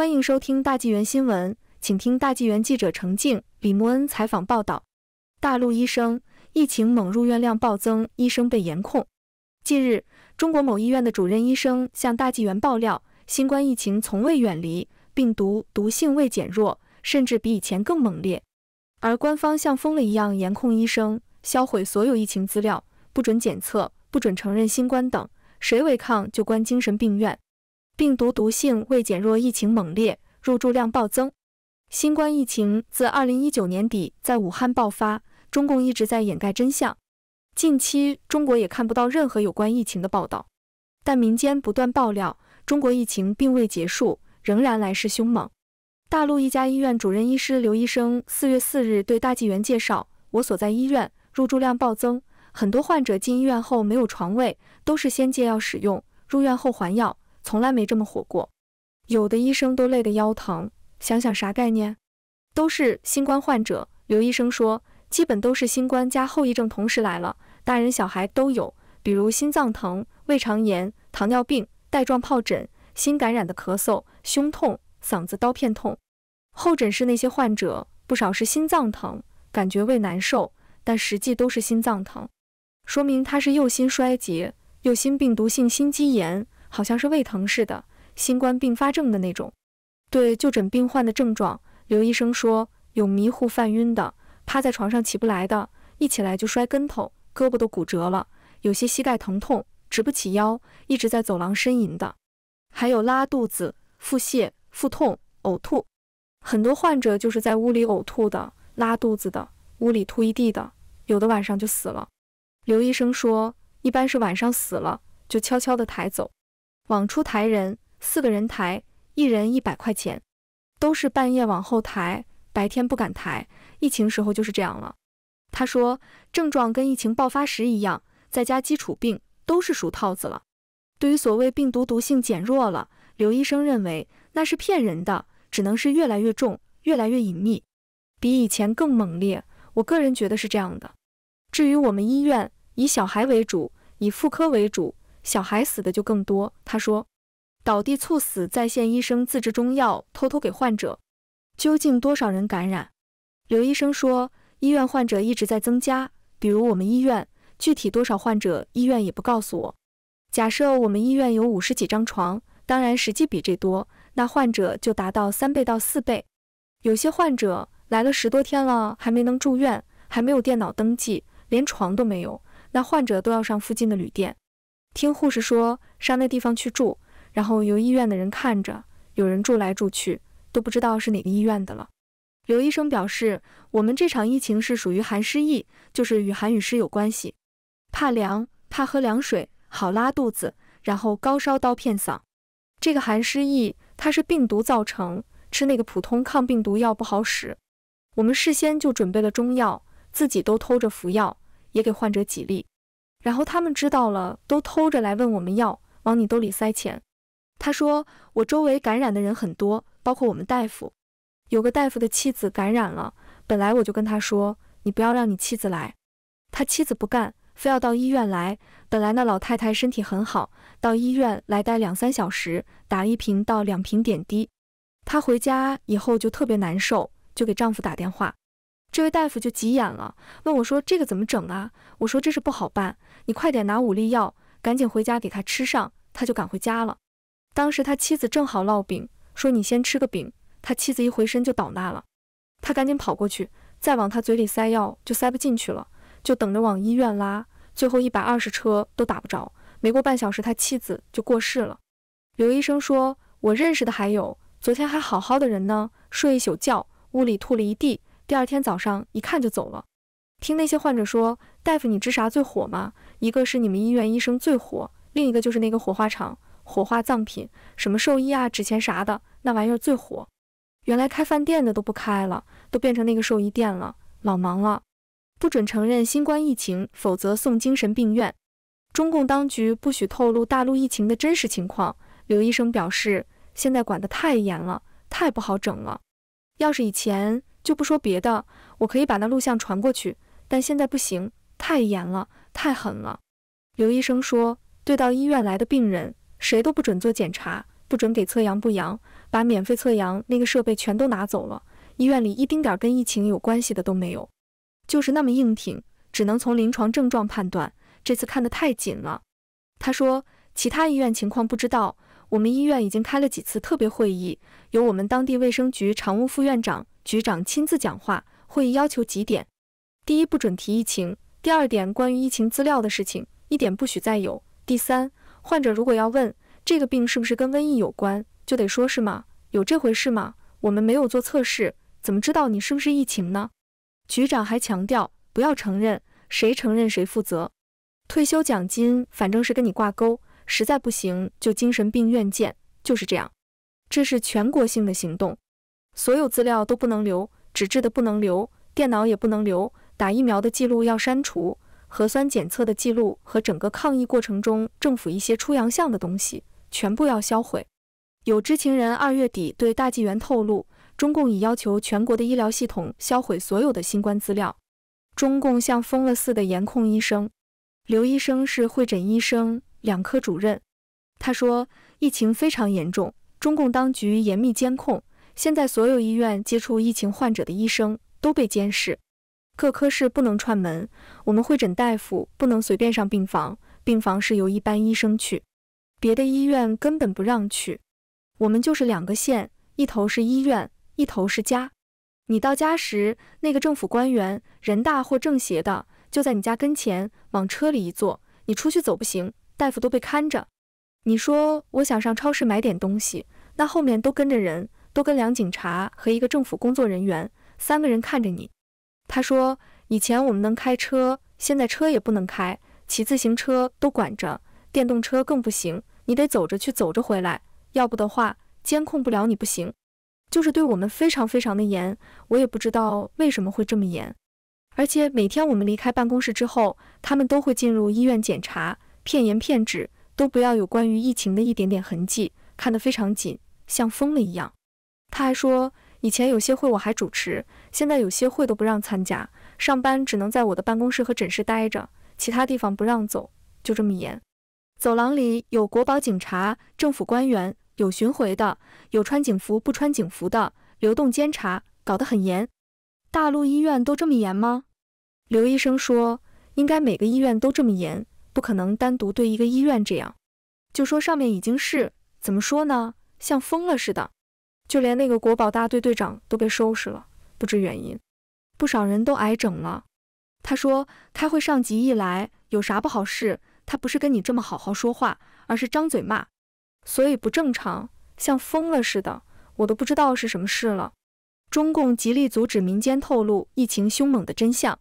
欢迎收听大纪元新闻，请听大纪元记者程静、李木恩采访报道。大陆医生疫情猛入院量暴增，医生被严控。近日，中国某医院的主任医生向大纪元爆料：新冠疫情从未远离，病毒毒性未减弱，甚至比以前更猛烈。而官方像疯了一样严控医生，销毁所有疫情资料，不准检测，不准承认新冠等，谁违抗就关精神病院。病毒毒性未减弱，疫情猛烈，入住量暴增。新冠疫情自二零一九年底在武汉爆发，中共一直在掩盖真相。近期中国也看不到任何有关疫情的报道，但民间不断爆料，中国疫情并未结束，仍然来势凶猛。大陆一家医院主任医师刘医生四月四日对大纪元介绍：“我所在医院入住量暴增，很多患者进医院后没有床位，都是先借药使用，入院后还药。”从来没这么火过，有的医生都累得腰疼，想想啥概念？都是新冠患者。刘医生说，基本都是新冠加后遗症同时来了，大人小孩都有，比如心脏疼、胃肠炎、糖尿病、带状疱疹、新感染的咳嗽、胸痛、嗓子刀片痛。候诊室那些患者，不少是心脏疼，感觉胃难受，但实际都是心脏疼，说明他是右心衰竭、右心病毒性心肌炎。好像是胃疼似的，新冠并发症的那种。对，就诊病患的症状，刘医生说有迷糊、犯晕的，趴在床上起不来的，一起来就摔跟头，胳膊都骨折了，有些膝盖疼痛，直不起腰，一直在走廊呻吟的。还有拉肚子、腹泻、腹痛、呕吐，很多患者就是在屋里呕吐的，拉肚子的，屋里吐一地的，有的晚上就死了。刘医生说，一般是晚上死了就悄悄地抬走。往出台人四个人抬，一人一百块钱，都是半夜往后抬，白天不敢抬。疫情时候就是这样了。他说症状跟疫情爆发时一样，在家基础病都是熟套子了。对于所谓病毒毒性减弱了，刘医生认为那是骗人的，只能是越来越重，越来越隐秘，比以前更猛烈。我个人觉得是这样的。至于我们医院以小孩为主，以妇科为主。小孩死的就更多，他说，倒地猝死，在线医生自制中药偷偷给患者，究竟多少人感染？刘医生说，医院患者一直在增加，比如我们医院，具体多少患者医院也不告诉我。假设我们医院有五十几张床，当然实际比这多，那患者就达到三倍到四倍。有些患者来了十多天了，还没能住院，还没有电脑登记，连床都没有，那患者都要上附近的旅店。听护士说，上那地方去住，然后由医院的人看着。有人住来住去，都不知道是哪个医院的了。刘医生表示，我们这场疫情是属于寒湿疫，就是与寒与湿有关系，怕凉，怕喝凉水，好拉肚子，然后高烧刀片嗓。这个寒湿疫它是病毒造成，吃那个普通抗病毒药不好使。我们事先就准备了中药，自己都偷着服药，也给患者几粒。然后他们知道了，都偷着来问我们要，往你兜里塞钱。他说我周围感染的人很多，包括我们大夫，有个大夫的妻子感染了。本来我就跟他说，你不要让你妻子来，他妻子不干，非要到医院来。本来那老太太身体很好，到医院来待两三小时，打一瓶到两瓶点滴。她回家以后就特别难受，就给丈夫打电话。这位大夫就急眼了，问我说：“这个怎么整啊？”我说：“这是不好办，你快点拿五粒药，赶紧回家给他吃上。”他就赶回家了。当时他妻子正好烙饼，说：“你先吃个饼。”他妻子一回身就倒那了。他赶紧跑过去，再往他嘴里塞药就塞不进去了，就等着往医院拉。最后一百二十车都打不着，没过半小时，他妻子就过世了。刘医生说：“我认识的还有，昨天还好好的人呢，睡一宿觉，屋里吐了一地。”第二天早上一看就走了。听那些患者说，大夫你知啥最火吗？一个是你们医院医生最火，另一个就是那个火化厂，火化葬品，什么寿衣啊、纸钱啥的，那玩意儿最火。原来开饭店的都不开了，都变成那个寿衣店了，老忙了。不准承认新冠疫情，否则送精神病院。中共当局不许透露大陆疫情的真实情况。刘医生表示，现在管得太严了，太不好整了。要是以前。就不说别的，我可以把那录像传过去，但现在不行，太严了，太狠了。刘医生说，对，到医院来的病人，谁都不准做检查，不准给测阳不阳，把免费测阳那个设备全都拿走了。医院里一丁点跟疫情有关系的都没有，就是那么硬挺，只能从临床症状判断。这次看得太紧了，他说，其他医院情况不知道，我们医院已经开了几次特别会议，由我们当地卫生局常务副院长。局长亲自讲话，会议要求几点：第一，不准提疫情；第二点，关于疫情资料的事情，一点不许再有；第三，患者如果要问这个病是不是跟瘟疫有关，就得说是吗？有这回事吗？我们没有做测试，怎么知道你是不是疫情呢？局长还强调，不要承认，谁承认谁负责。退休奖金反正是跟你挂钩，实在不行就精神病院见，就是这样。这是全国性的行动。所有资料都不能留，纸质的不能留，电脑也不能留。打疫苗的记录要删除，核酸检测的记录和整个抗疫过程中政府一些出洋相的东西，全部要销毁。有知情人二月底对大纪元透露，中共已要求全国的医疗系统销毁所有的新冠资料。中共像疯了似的严控医生。刘医生是会诊医生，两科主任。他说，疫情非常严重，中共当局严密监控。现在所有医院接触疫情患者的医生都被监视，各科室不能串门，我们会诊大夫不能随便上病房，病房是由一般医生去，别的医院根本不让去。我们就是两个县，一头是医院，一头是家。你到家时，那个政府官员、人大或政协的就在你家跟前，往车里一坐，你出去走不行，大夫都被看着。你说我想上超市买点东西，那后面都跟着人。多跟两警察和一个政府工作人员，三个人看着你。他说，以前我们能开车，现在车也不能开，骑自行车都管着，电动车更不行，你得走着去，走着回来，要不的话监控不了你不行。就是对我们非常非常的严，我也不知道为什么会这么严。而且每天我们离开办公室之后，他们都会进入医院检查，片言片纸都不要有关于疫情的一点点痕迹，看得非常紧，像疯了一样。他还说，以前有些会我还主持，现在有些会都不让参加，上班只能在我的办公室和诊室待着，其他地方不让走，就这么严。走廊里有国保警察、政府官员，有巡回的，有穿警服不穿警服的，流动监察，搞得很严。大陆医院都这么严吗？刘医生说，应该每个医院都这么严，不可能单独对一个医院这样。就说上面已经是怎么说呢？像疯了似的。就连那个国宝大队队长都被收拾了，不知原因，不少人都挨整了。他说，开会上级一来，有啥不好事？他不是跟你这么好好说话，而是张嘴骂，所以不正常，像疯了似的，我都不知道是什么事了。中共极力阻止民间透露疫情凶猛的真相。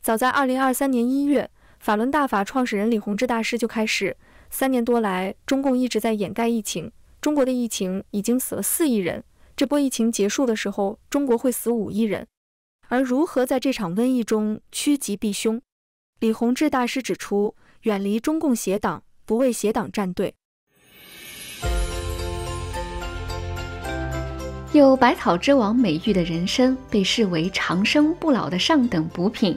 早在二零二三年一月，法轮大法创始人李洪志大师就开始，三年多来，中共一直在掩盖疫情。中国的疫情已经死了四亿人，这波疫情结束的时候，中国会死五亿人。而如何在这场瘟疫中趋吉避凶？李洪志大师指出：远离中共邪党，不为邪党站队。有百草之王美誉的人参，被视为长生不老的上等补品。